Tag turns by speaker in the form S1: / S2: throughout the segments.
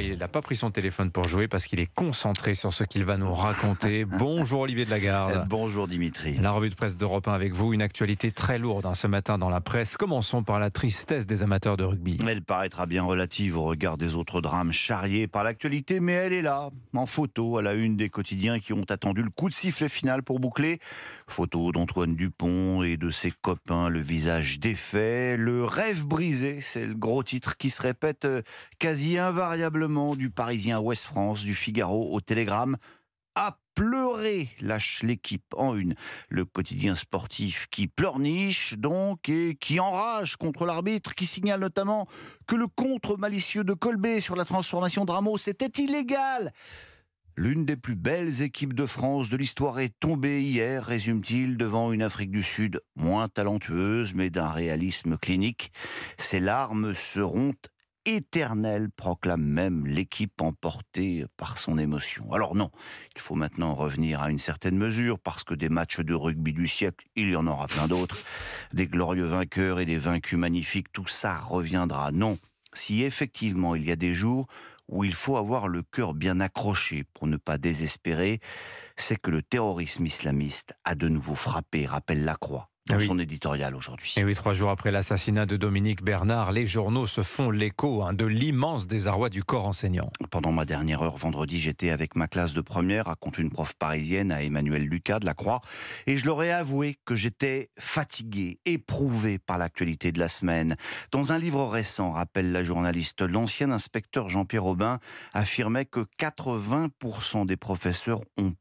S1: il n'a pas pris son téléphone pour jouer parce qu'il est concentré sur ce qu'il va nous raconter. Bonjour Olivier de Lagarde. Eh, bonjour Dimitri. La revue de presse d'Europe 1 avec vous. Une actualité très lourde hein, ce matin dans la presse. Commençons par la tristesse des amateurs de rugby.
S2: Elle paraîtra bien relative au regard des autres drames charriés par l'actualité, mais elle est là, en photo, à la une des quotidiens qui ont attendu le coup de sifflet final pour boucler. Photo d'Antoine Dupont et de ses copains, le visage défait, le rêve brisé, c'est le gros titre qui se répète euh, quasi invariablement invariablement du Parisien à Ouest-France, du Figaro au Télégramme, a pleurer, lâche l'équipe en une. Le quotidien sportif qui pleurniche donc et qui enrage contre l'arbitre qui signale notamment que le contre malicieux de Colbet sur la transformation de Ramos était illégal. L'une des plus belles équipes de France de l'histoire est tombée hier, résume-t-il, devant une Afrique du Sud moins talentueuse mais d'un réalisme clinique. Ses larmes seront éternel, proclame même l'équipe emportée par son émotion. Alors non, il faut maintenant revenir à une certaine mesure, parce que des matchs de rugby du siècle, il y en aura plein d'autres, des glorieux vainqueurs et des vaincus magnifiques, tout ça reviendra. Non, si effectivement il y a des jours où il faut avoir le cœur bien accroché pour ne pas désespérer, c'est que le terrorisme islamiste a de nouveau frappé, rappelle la croix dans son éditorial aujourd'hui.
S1: Et oui, trois jours après l'assassinat de Dominique Bernard, les journaux se font l'écho hein, de l'immense désarroi du corps enseignant.
S2: Pendant ma dernière heure vendredi, j'étais avec ma classe de première, raconte une prof parisienne à Emmanuel Lucas de la Croix, et je leur ai avoué que j'étais fatigué, éprouvé par l'actualité de la semaine. Dans un livre récent, rappelle la journaliste, l'ancien inspecteur Jean-Pierre Aubin affirmait que 80% des professeurs ont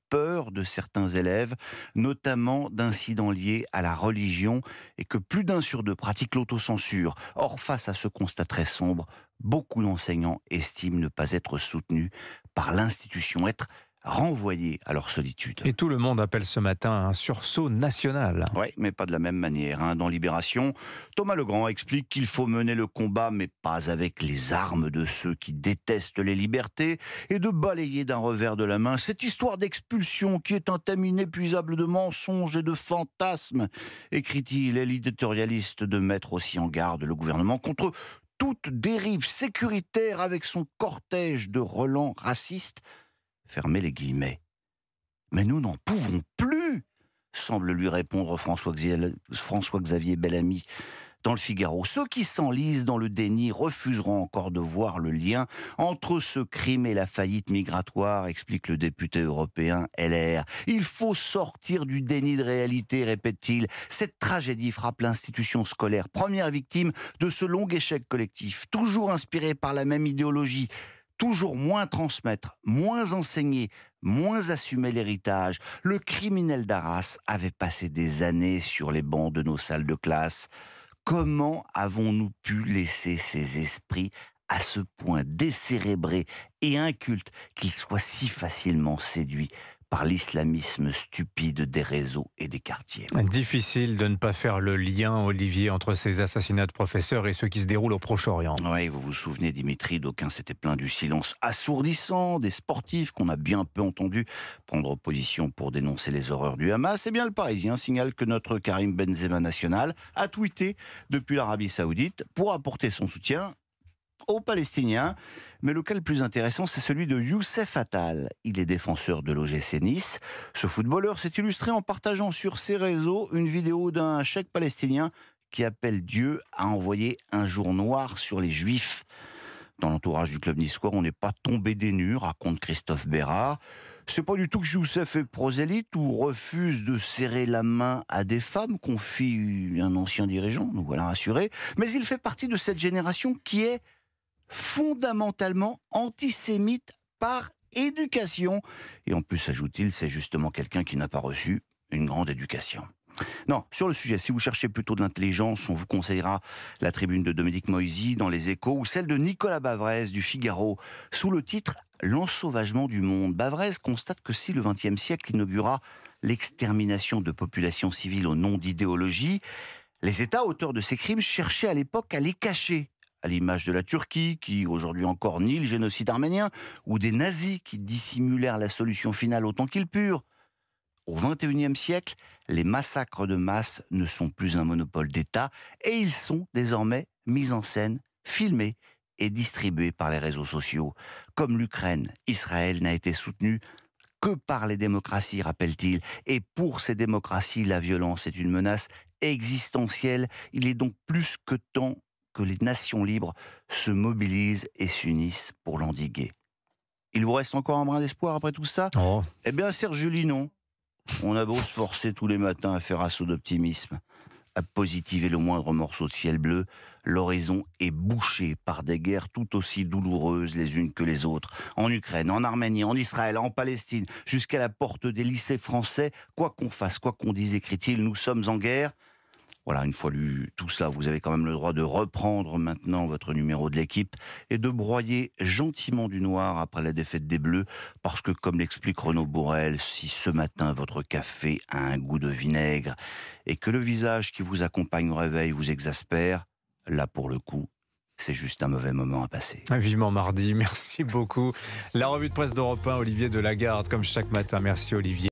S2: de certains élèves, notamment d'incidents liés à la religion, et que plus d'un sur deux pratique l'autocensure. Or, face à ce constat très sombre, beaucoup d'enseignants estiment ne pas être soutenus par l'institution, être renvoyés à leur solitude.
S1: Et tout le monde appelle ce matin un sursaut national.
S2: Oui, mais pas de la même manière. Hein. Dans Libération, Thomas Legrand explique qu'il faut mener le combat, mais pas avec les armes de ceux qui détestent les libertés, et de balayer d'un revers de la main cette histoire d'expulsion qui est un thème inépuisable de mensonges et de fantasmes, écrit-il, et l'éditorialiste de mettre aussi en garde le gouvernement contre toute dérive sécuritaire avec son cortège de relents racistes Fermez les guillemets. Mais nous n'en pouvons plus, semble lui répondre François-Xavier Bellamy dans le Figaro. Ceux qui s'enlisent dans le déni refuseront encore de voir le lien entre ce crime et la faillite migratoire, explique le député européen LR. Il faut sortir du déni de réalité, répète-t-il. Cette tragédie frappe l'institution scolaire, première victime de ce long échec collectif, toujours inspiré par la même idéologie, toujours moins transmettre, moins enseigner, moins assumer l'héritage. Le criminel d'Arras avait passé des années sur les bancs de nos salles de classe. Comment avons-nous pu laisser ces esprits à ce point décérébrés et incultes qu'ils soient si facilement séduits par l'islamisme stupide des réseaux et des quartiers.
S1: Difficile de ne pas faire le lien, Olivier, entre ces assassinats de professeurs et ceux qui se déroulent au Proche-Orient. Oui,
S2: vous vous souvenez, Dimitri, d'aucuns s'étaient plein du silence assourdissant des sportifs qu'on a bien peu entendu prendre position pour dénoncer les horreurs du Hamas. Eh bien, le Parisien signale que notre Karim Benzema national a tweeté depuis l'Arabie Saoudite pour apporter son soutien aux Palestiniens. Mais lequel le plus intéressant, c'est celui de Youssef Attal. Il est défenseur de l'OGC Nice. Ce footballeur s'est illustré en partageant sur ses réseaux une vidéo d'un chèque palestinien qui appelle Dieu à envoyer un jour noir sur les Juifs. Dans l'entourage du club niçois, on n'est pas tombé des nues, raconte Christophe Bérard. C'est pas du tout que Youssef est prosélyte ou refuse de serrer la main à des femmes, confie un ancien dirigeant, nous voilà rassurés. Mais il fait partie de cette génération qui est fondamentalement antisémite par éducation. Et en plus, ajoute-t-il, c'est justement quelqu'un qui n'a pas reçu une grande éducation. Non, sur le sujet, si vous cherchez plutôt de l'intelligence, on vous conseillera la tribune de Dominique Moisy dans Les Échos ou celle de Nicolas Bavrez du Figaro sous le titre L'ensauvagement du monde. Bavrez constate que si le XXe siècle inaugura l'extermination de populations civiles au nom d'idéologie, les États auteurs de ces crimes cherchaient à l'époque à les cacher à l'image de la Turquie, qui aujourd'hui encore nie le génocide arménien, ou des nazis qui dissimulèrent la solution finale autant qu'ils purent. Au XXIe siècle, les massacres de masse ne sont plus un monopole d'État et ils sont désormais mis en scène, filmés et distribués par les réseaux sociaux. Comme l'Ukraine, Israël n'a été soutenu que par les démocraties, rappelle-t-il. Et pour ces démocraties, la violence est une menace existentielle. Il est donc plus que temps que les nations libres se mobilisent et s'unissent pour l'endiguer. Il vous reste encore un brin d'espoir après tout ça oh. Eh bien, Serge Julie, non. On a beau se forcer tous les matins à faire assaut d'optimisme, à positiver le moindre morceau de ciel bleu, l'horizon est bouché par des guerres tout aussi douloureuses les unes que les autres. En Ukraine, en Arménie, en Israël, en Palestine, jusqu'à la porte des lycées français, quoi qu'on fasse, quoi qu'on dise, écrit-il, nous sommes en guerre. Voilà, une fois lu tout ça, vous avez quand même le droit de reprendre maintenant votre numéro de l'équipe et de broyer gentiment du noir après la défaite des Bleus, parce que comme l'explique Renaud Bourrel, si ce matin votre café a un goût de vinaigre et que le visage qui vous accompagne au réveil vous exaspère, là pour le coup, c'est juste un mauvais moment à passer.
S1: Ah, vivement mardi, merci beaucoup. La revue de presse d'Europe 1, Olivier Delagarde, comme chaque matin. Merci Olivier.